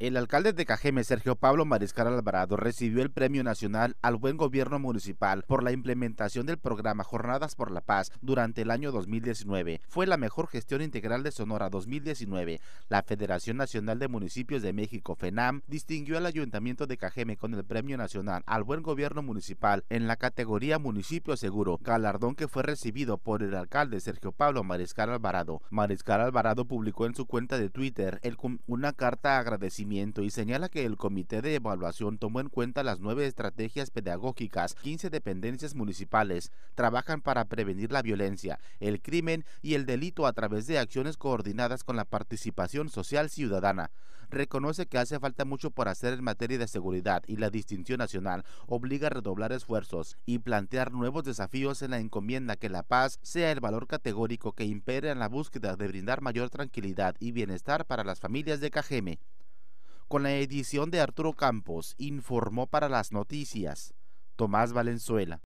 El alcalde de Cajeme, Sergio Pablo Mariscal Alvarado, recibió el Premio Nacional al Buen Gobierno Municipal por la implementación del programa Jornadas por la Paz durante el año 2019. Fue la mejor gestión integral de Sonora 2019. La Federación Nacional de Municipios de México, FENAM, distinguió al Ayuntamiento de Cajeme con el Premio Nacional al Buen Gobierno Municipal en la categoría Municipio Seguro, galardón que fue recibido por el alcalde Sergio Pablo Mariscal Alvarado. Mariscal Alvarado publicó en su cuenta de Twitter una carta agradecimiento y señala que el Comité de Evaluación tomó en cuenta las nueve estrategias pedagógicas, 15 dependencias municipales trabajan para prevenir la violencia, el crimen y el delito a través de acciones coordinadas con la participación social ciudadana. Reconoce que hace falta mucho por hacer en materia de seguridad y la distinción nacional obliga a redoblar esfuerzos y plantear nuevos desafíos en la encomienda que la paz sea el valor categórico que impere en la búsqueda de brindar mayor tranquilidad y bienestar para las familias de Cajeme con la edición de Arturo Campos, informó para las noticias Tomás Valenzuela.